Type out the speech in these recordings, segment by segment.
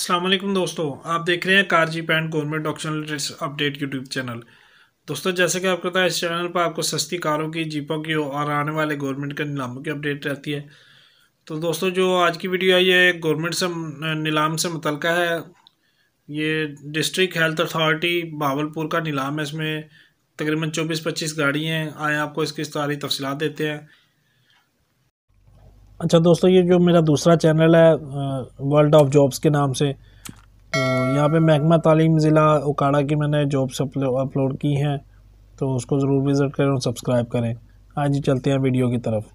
असलम दोस्तों आप देख रहे हैं कार जी पैंट government auction update YouTube channel दोस्तों जैसे कि आपको पता है इस चैनल पर आपको सस्ती कारों की जीपों की और आने वाले गवर्नमेंट के नीलामों की अपडेट रहती है तो दोस्तों जो आज की वीडियो आई है गवर्नमेंट से नीलाम से मुतल है ये डिस्ट्रिक्ट हेल्थ अथॉरिटी बावलपुर का नीलाम है इसमें तकरीबन चौबीस पच्चीस गाड़ियाँ हैं आए आपको इसकी सारी तफसलत देते हैं अच्छा दोस्तों ये जो मेरा दूसरा चैनल है वर्ल्ड ऑफ जॉब्स के नाम से तो यहाँ पे महकमा तालीम ज़िला उकाड़ा की मैंने जॉब्स अपलोड की हैं तो उसको ज़रूर विज़िट करें और सब्सक्राइब करें आज ही चलते हैं वीडियो की तरफ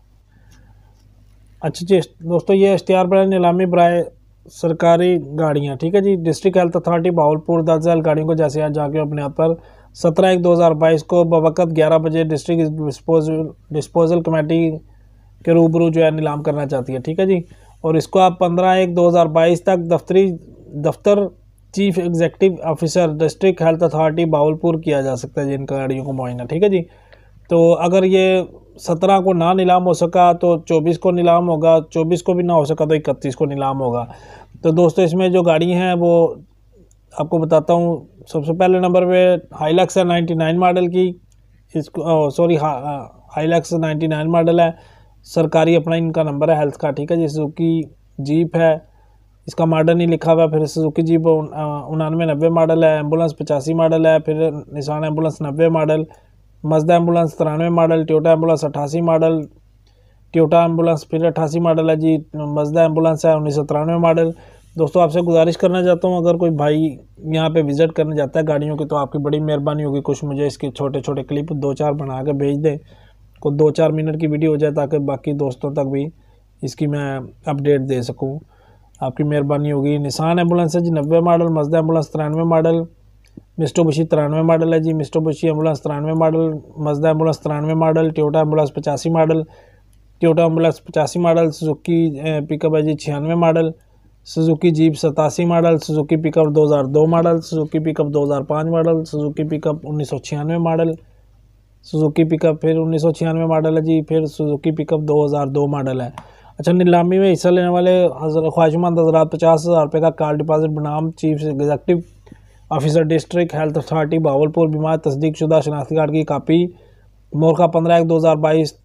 अच्छा जी दोस्तों ये इश्तियार बड़ा नीलामी बरए सरकारी गाड़ियाँ ठीक है जी डिस्ट्रिक्ट हेल्थ अथॉरिटी बाहुलपुर दर्ज गाड़ियों को जैसे आज जाके अपने आप पर सत्रह एक दो हज़ार बाईस को बवकत ग्यारह बजे डिस्ट्रिक्ट डिस्पोजल डिस्पोजल कमेटी के रूबरू जो है नीलाम करना चाहती है ठीक है जी और इसको आप पंद्रह एक दो हज़ार बाईस तक दफ्तरी दफ्तर chief executive officer district health authority Bahawalpur किया जा सकता है जिन गाड़ियों को मुआइना ठीक है जी तो अगर ये सत्रह को ना नीलाम हो सका तो चौबीस को नीलाम होगा चौबीस को भी ना हो सका तो इकतीस को नीलाम होगा तो दोस्तों इसमें जो गाड़ी हैं वो आपको बताता हूँ सबसे पहले नंबर पे हाईलक्स है नाइन्टी नाइन मॉडल की इसको sorry Hilux ninety nine model है सरकारी अपना इनका नंबर है हेल्थ का ठीक है जैसे कि जीप है इसका मॉडल नहीं लिखा हुआ फिर सुजुकी जीप उनानवे नब्बे मॉडल है एम्बुलेंस पचासी मॉडल है फिर निशान एम्बुलेंस नब्बे मॉडल मजदा एम्बुलेंस तिरानवे मॉडल ट्योटा एम्बुलेंस अट्ठासी मॉडल ट्योटा एम्बुलेंस फिर अट्ठासी मॉडल है जी मजदा एम्बुलेंस है उन्नीस सौ तिरानवे मॉडल दोस्तों आपसे गुजारिश करना चाहता हूँ अगर कोई भाई यहाँ पर विज़िट करने जाता है गाड़ियों की तो आपकी बड़ी मेहरबानी होगी कुछ मुझे इसके छोटे छोटे क्लिप दो चार बना के भेज दें को दो चार मिनट की वीडियो हो जाए ताकि बाकी दोस्तों तक भी इसकी मैं अपडेट दे सकूँ आपकी मेहरबानी होगी निशान एम्बुलेंस है जी नब्बे मॉडल मजदा एम्बुलेंस तिरानवे मॉडल मिस्टोबशी तिरानवे मॉडल है जी मिस्टो बुशी एम्बुलेंस तिरानवे मॉडल मजदा एम्बुलेंस तिरानवे मॉडल ट्योटा एम्बुलेंस पचासी मॉडल ट्योटा एम्बुलेंस पचासी मॉडल सुजुकी पिकअप है जी छियानवे मॉडल सुजुकी जीप सतासी model Suzuki pickup 2002 model Suzuki pickup 2005 model Suzuki pickup उन्नीस मॉडल सुजुकी पिकअप फिर उन्नीस मॉडल है जी फिर सुजुकी पिकअप 2002 मॉडल है अच्छा नीलामी में हिस्सा लेने वाले ख्वाहिशमंद हजरात पचास हज़ार रुपये का कार डिपॉजिट बनाम chief executive officer district health authority Bahawalpur बीमार तस्दीक शुदा शनाख्ती कार्ड की कापी मोरखा पंद्रह एक दो हज़ार बाईस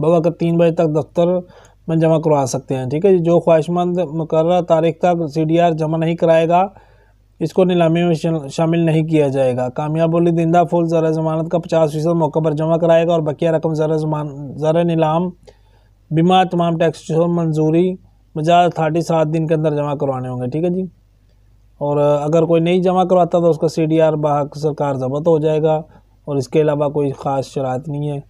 बवक़त तीन बजे तक दफ्तर में जमा करवा सकते हैं ठीक है जो ख्वाहिशमंद मुकर तारीख तक सी डी आर जमा नहीं कराएगा इसको नीलामी में शामिल नहीं किया जाएगा कामयाब बोली दिंदा फूल ज़रा ज़मानत का पचास फीसद मौके पर जमा कराएगा और बकिया रकम ज़रा जमान ज़रा नीलाम बीमा तमाम टैक्स मंजूरी मजाज थर्टी सात दिन के अंदर जमा करवाने होंगे ठीक है जी और अगर कोई नहीं जमा करवाता तो उसका सी डी आर बाहक सरकार जबत हो जाएगा और इसके अलावा कोई ख़ास शरात नहीं है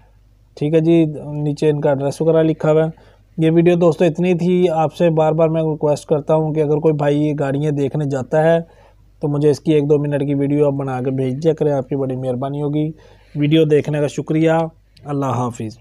ठीक है जी नीचे इनका एड्रेस वगैरह लिखा हुआ है ये वीडियो दोस्तों इतनी थी आपसे बार बार मैं रिक्वेस्ट करता हूँ कि अगर कोई भाई ये गाड़ियाँ देखने जाता है तो मुझे इसकी एक दो मिनट की वीडियो आप बना के भेज दिया करें आपकी बड़ी मेहरबानी होगी वीडियो देखने का शुक्रिया अल्लाह हाफिज़